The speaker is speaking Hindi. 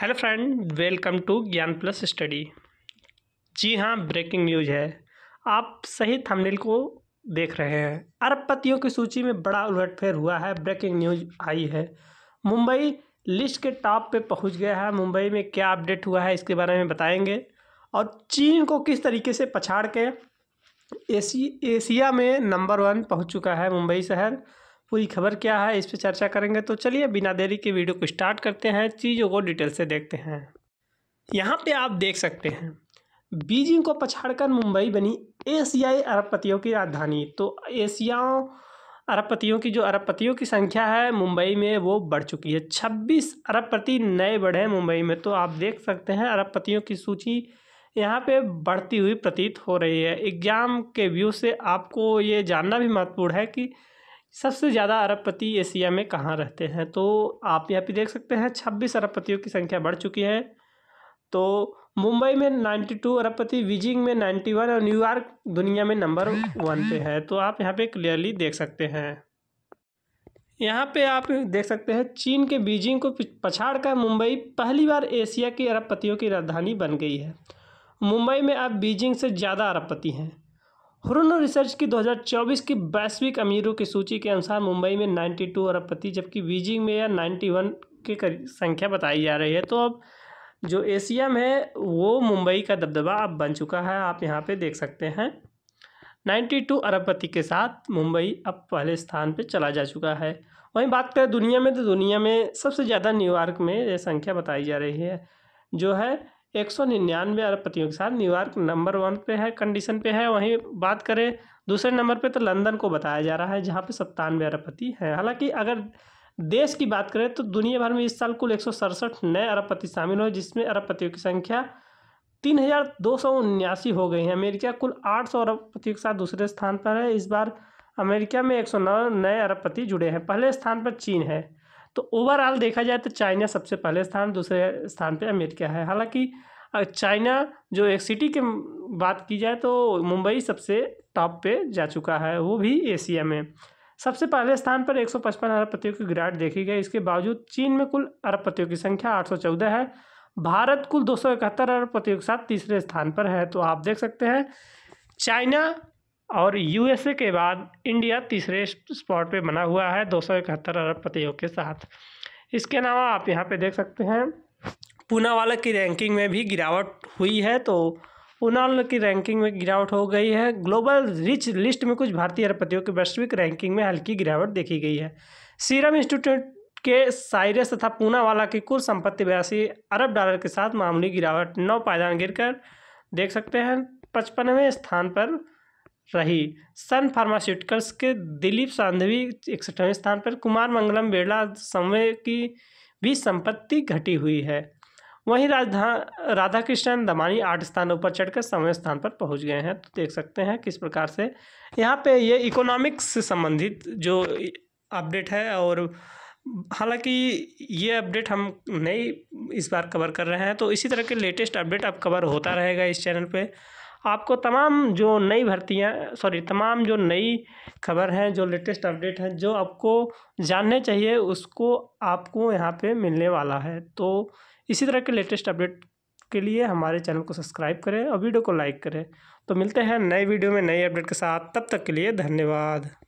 hello friend welcome to Gyan Plus Study जी हाँ ब्रेकिंग न्यूज है आप सही थंबनेल को देख रहे हैं अरबपतियों की सूची में बड़ा उलटफेर हुआ है ब्रेकिंग न्यूज आई है मुंबई लिस्ट के टॉप पे पहुंच गया है मुंबई में क्या अपडेट हुआ है इसके बारे में बताएंगे और चीन को किस तरीके से पछाड़ के एसी एशिया में नंबर वन पहुँच चुका है मुंबई शहर पूरी खबर क्या है इस पर चर्चा करेंगे तो चलिए बिना देरी के वीडियो को स्टार्ट करते हैं चीज़ों को डिटेल से देखते हैं यहाँ पे आप देख सकते हैं बीजिंग को पछाड़कर मुंबई बनी एशियाई अरबपतियों की राजधानी तो एशियाओं अरबपतियों की जो अरबपतियों की संख्या है मुंबई में वो बढ़ चुकी है छब्बीस अरबपति नए बढ़े हैं मुंबई में तो आप देख सकते हैं अरबपतियों की सूची यहाँ पे बढ़ती हुई प्रतीत हो रही है एग्ज़ाम के व्यू से आपको ये जानना भी महत्वपूर्ण है कि सबसे ज़्यादा अरबपति एशिया में कहाँ रहते हैं तो आप यहाँ पे देख सकते हैं छब्बीस अरबपतियों की संख्या बढ़ चुकी है तो मुंबई में नाइन्टी टू अरबपति बीजिंग में नाइन्टी वन और न्यूयॉर्क दुनिया में नंबर वन पे है तो आप यहाँ पे क्लियरली देख सकते हैं यहाँ पे आप देख सकते हैं चीन के बीजिंग को पछाड़ कर मुंबई पहली बार एशिया की अरबपतियों की राजधानी बन गई है मुंबई में अब बीजिंग से ज़्यादा अरबपति हैं हुरनो रिसर्च की 2024 की वैश्विक अमीरों की सूची के अनुसार मुंबई में 92 अरबपति जबकि बीजिंग में यह 91 की संख्या बताई जा रही है तो अब जो एशिया में है वो मुंबई का दबदबा अब बन चुका है आप यहाँ पे देख सकते हैं 92 अरबपति के साथ मुंबई अब पहले स्थान पे चला जा चुका है वहीं बात करें दुनिया में तो दुनिया में सबसे ज़्यादा न्यूयॉर्क में ये संख्या बताई जा रही है जो है एक सौ निन्यानवे अरबपतियों के साथ न्यूयॉर्क नंबर वन पे है कंडीशन पे है वहीं बात करें दूसरे नंबर पे तो लंदन को बताया जा रहा है जहाँ पे सत्तानवे अरबपति हैं हालांकि अगर देश की बात करें तो दुनिया भर में इस साल कुल एक नए अरबपति शामिल हुए जिसमें अरबपतियों की संख्या तीन हज़ार दो सौ उन्यासी हो गई है अमेरिका कुल आठ सौ अरबपतियों के साथ दूसरे स्थान पर है इस बार अमेरिका में एक सौ नौ नए अरबपति जुड़े हैं पहले स्थान पर चीन है तो ओवरऑल देखा जाए तो चाइना सबसे पहले स्थान दूसरे स्थान पे अमेरिका है हालांकि चाइना जो एक सिटी के बात की जाए तो मुंबई सबसे टॉप पे जा चुका है वो भी एशिया में सबसे पहले स्थान पर 155 अरबपतियों की गिरावट देखी गई इसके बावजूद चीन में कुल अरबपतियों की संख्या आठ है भारत कुल दो सौ इकहत्तर अरबपतियों के साथ तीसरे स्थान पर है तो आप देख सकते हैं चाइना और यूएसए के बाद इंडिया तीसरे स्पॉट पे बना हुआ है दो सौ इकहत्तर अरब पतियों के साथ इसके अलावा आप यहाँ पे देख सकते हैं पूना वाला की रैंकिंग में भी गिरावट हुई है तो पूना वाला की रैंकिंग में गिरावट हो गई है ग्लोबल रिच लिस्ट में कुछ भारतीय अरबपतियों की वैश्विक रैंकिंग में हल्की गिरावट देखी गई है सीरम इंस्टीट्यूट के साइरस तथा पूना वाला की कुल संपत्ति बयासी अरब डॉलर के साथ मामूली गिरावट नौ पायदान गिरकर देख सकते हैं पचपनवें स्थान पर रही सन फार्मास्यूटिकल्स के दिलीप सांधवी इकसठवें स्थान पर कुमार मंगलम बिरला समय की भी संपत्ति घटी हुई है वहीं राजधा राधा कृष्णन दमानी आठ स्थानों पर चढ़कर समय स्थान पर पहुंच गए हैं तो देख सकते हैं किस प्रकार से यहाँ पे ये इकोनॉमिक्स से संबंधित जो अपडेट है और हालांकि ये अपडेट हम नई इस बार कवर कर रहे हैं तो इसी तरह के लेटेस्ट अपडेट अब कवर होता रहेगा इस चैनल पर आपको तमाम जो नई भर्तियाँ सॉरी तमाम जो नई खबर हैं जो लेटेस्ट अपडेट हैं जो आपको जानने चाहिए उसको आपको यहाँ पे मिलने वाला है तो इसी तरह के लेटेस्ट अपडेट के लिए हमारे चैनल को सब्सक्राइब करें और वीडियो को लाइक करें तो मिलते हैं नए वीडियो में नए अपडेट के साथ तब तक के लिए धन्यवाद